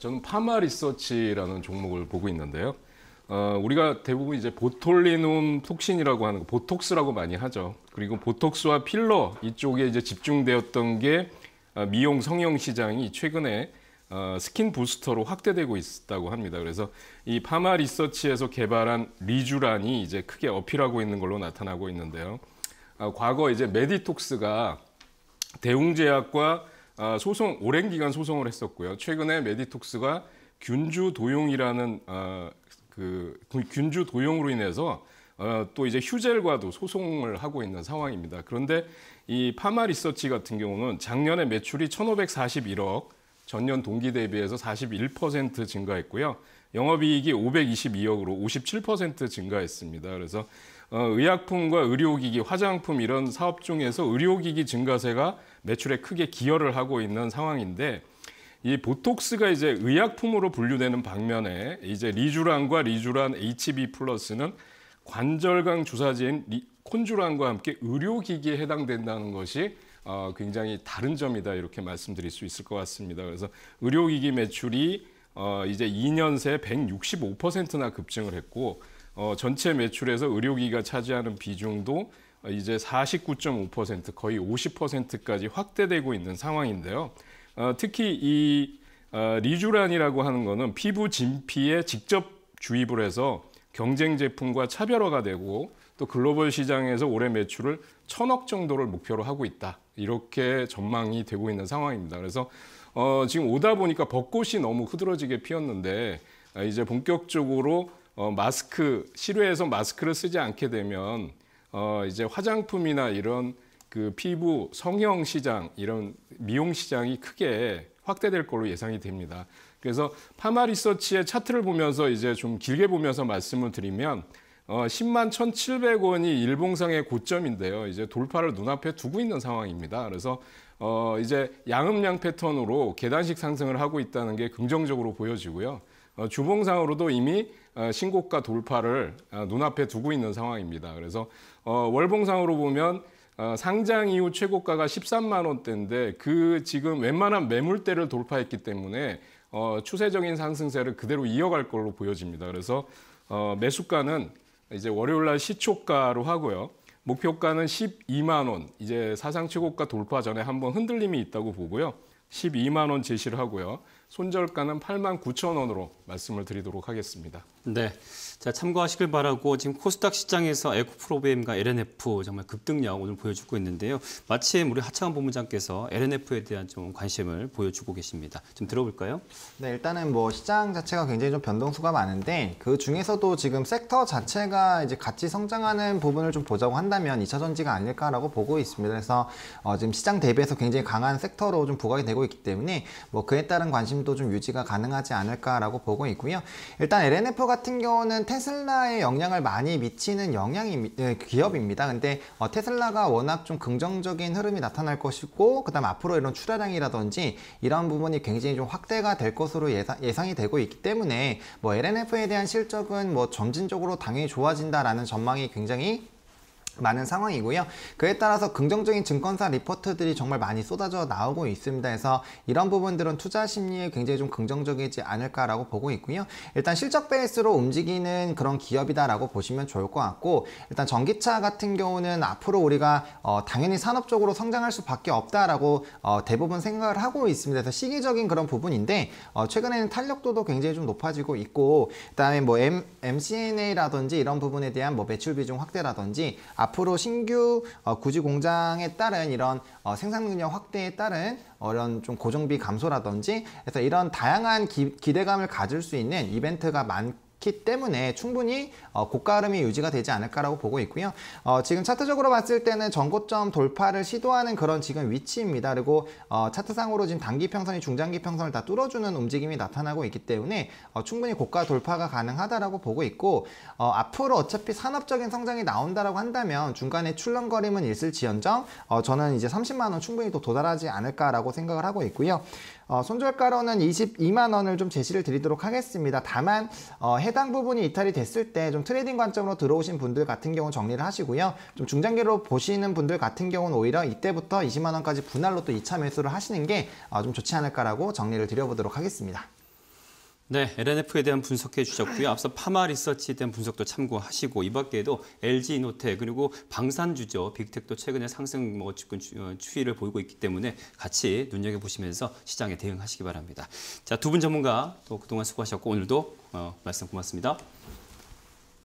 저는 파마 리서치라는 종목을 보고 있는데요. 어, 우리가 대부분 이제 보톨리눔 톡신이라고 하는 거, 보톡스라고 많이 하죠. 그리고 보톡스와 필러 이쪽에 이제 집중되었던 게 어, 미용 성형 시장이 최근에 어, 스킨 부스터로 확대되고 있다고 합니다. 그래서 이 파마 리서치에서 개발한 리주란이 이제 크게 어필하고 있는 걸로 나타나고 있는데요. 어, 과거 이제 메디톡스가 대웅제약과 아, 소송 오랜 기간 소송을 했었고요. 최근에 메디톡스가 균주 도용이라는 어, 그 균주 도용으로 인해서 어, 또 이제 휴젤과도 소송을 하고 있는 상황입니다. 그런데 이 파마 리서치 같은 경우는 작년에 매출이 1,541억 전년 동기 대비해서 41% 증가했고요. 영업이익이 522억으로 57% 증가했습니다. 그래서 어, 의약품과 의료기기, 화장품 이런 사업 중에서 의료기기 증가세가 매출에 크게 기여를 하고 있는 상황인데 이 보톡스가 이제 의약품으로 분류되는 방면에 이제 리주란과 리주란 HB 플러스는 관절강 주사제인 콘주란과 함께 의료기기에 해당된다는 것이 어, 굉장히 다른 점이다 이렇게 말씀드릴 수 있을 것 같습니다. 그래서 의료기기 매출이 어, 이제 2년 새 165%나 급증을 했고 어, 전체 매출에서 의료기가 차지하는 비중도 이제 49.5% 거의 50%까지 확대되고 있는 상황인데요. 어, 특히 이 어, 리주란이라고 하는 거는 피부 진피에 직접 주입을 해서 경쟁 제품과 차별화가 되고 또 글로벌 시장에서 올해 매출을 천억 정도를 목표로 하고 있다. 이렇게 전망이 되고 있는 상황입니다. 그래서 어, 지금 오다 보니까 벚꽃이 너무 흐드러지게 피었는데 아, 이제 본격적으로 어, 마스크 실외에서 마스크를 쓰지 않게 되면 어, 이제 화장품이나 이런 그 피부 성형 시장 이런 미용 시장이 크게 확대될 걸로 예상이 됩니다. 그래서 파마 리서치의 차트를 보면서 이제 좀 길게 보면서 말씀을 드리면 어, 10만 1,700원이 일봉상의 고점인데요. 이제 돌파를 눈앞에 두고 있는 상황입니다. 그래서 어, 이제 양음량 패턴으로 계단식 상승을 하고 있다는 게 긍정적으로 보여지고요. 어, 주봉상으로도 이미 어, 신고가 돌파를 어, 눈앞에 두고 있는 상황입니다. 그래서 어, 월봉상으로 보면 어, 상장 이후 최고가가 13만 원대인데 그 지금 웬만한 매물대를 돌파했기 때문에 어, 추세적인 상승세를 그대로 이어갈 걸로 보여집니다. 그래서 어, 매수가는 이제 월요일 날 시초가로 하고요. 목표가는 12만 원. 이제 사상 최고가 돌파 전에 한번 흔들림이 있다고 보고요. 12만 원 제시를 하고요. 손절가는 89,000원으로 말씀을 드리도록 하겠습니다. 네, 자 참고하시길 바라고 지금 코스닥 시장에서 에코프로비엠과 LNF 정말 급등량 오늘 보여주고 있는데요. 마침 우리 하창원 본부장께서 LNF에 대한 좀 관심을 보여주고 계십니다. 좀 들어볼까요? 네, 일단은 뭐 시장 자체가 굉장히 좀 변동수가 많은데 그 중에서도 지금 섹터 자체가 이제 같이 성장하는 부분을 좀 보자고 한다면 2차전지가 아닐까라고 보고 있습니다. 그래서 어, 지금 시장 대비해서 굉장히 강한 섹터로 좀 부각이 되고 있기 때문에 뭐 그에 따른 관심 수준도 좀 유지가 가능하지 않을까라고 보고 있고요. 일단 LNF 같은 경우는 테슬라에 영향을 많이 미치는 영향이 네, 기업입니다. 근데 어, 테슬라가 워낙 좀 긍정적인 흐름이 나타날 것이고 그다음 앞으로 이런 출하량이라든지 이런 부분이 굉장히 좀 확대가 될 것으로 예상, 이 되고 있기 때문에 뭐 LNF에 대한 실적은 뭐 점진적으로 당연히 좋아진다라는 전망이 굉장히 많은 상황이고요. 그에 따라서 긍정적인 증권사 리포트들이 정말 많이 쏟아져 나오고 있습니다. 그래서 이런 부분들은 투자 심리에 굉장히 좀 긍정적이지 않을까라고 보고 있고요. 일단 실적 베이스로 움직이는 그런 기업이다라고 보시면 좋을 것 같고 일단 전기차 같은 경우는 앞으로 우리가 어 당연히 산업 적으로 성장할 수밖에 없다라고 어 대부분 생각을 하고 있습니다. 그래서 시기적인 그런 부분인데 어 최근에는 탄력도도 굉장히 좀 높아지고 있고 그다음에 뭐 M, MCNA라든지 이런 부분에 대한 뭐 매출 비중 확대라든지 앞 앞으로 신규 어, 구지 공장에 따른 이런 어, 생산 능력 확대에 따른 어, 이런 좀 고정비 감소라든지 그서 이런 다양한 기, 대감을 가질 수 있는 이벤트가 많고 기 때문에 충분히 어, 고가 흐름이 유지가 되지 않을까라고 보고 있고요. 어, 지금 차트적으로 봤을 때는 전고점 돌파를 시도하는 그런 지금 위치입니다. 그리고 어, 차트상으로 지금 단기 평선이 중장기 평선을 다 뚫어주는 움직임이 나타나고 있기 때문에 어, 충분히 고가 돌파가 가능하다라고 보고 있고 어, 앞으로 어차피 산업적인 성장이 나온다라고 한다면 중간에 출렁거림은 있을지언정 어, 저는 이제 30만 원 충분히 또 도달하지 않을까라고 생각을 하고 있고요. 어, 손절가로는 22만 원을 좀 제시를 드리도록 하겠습니다. 다만 어, 해 해당 부분이 이탈이 됐을 때 좀 트레이딩 관점으로 들어오신 분들 같은 경우 정리를 하시고요. 좀 중장기로 보시는 분들 같은 경우는 오히려 이때부터 20만 원까지 분할로 또 2차 매수를 하시는 게좀 어, 좋지 않을까라고 정리를 드려보도록 하겠습니다. 네, LNF에 대한 분석해 주셨고요. 앞서 파마 리서치에 대한 분석도 참고하시고 이 밖에도 LG 이노텍 그리고 방산주죠. 빅텍도 최근에 상승 뭐 주권 어, 추이를 보이고 있기 때문에 같이 눈여겨 보시면서 시장에 대응하시기 바랍니다. 자, 두 분 전문가 또 그동안 수고하셨고 오늘도 어, 말씀 고맙습니다.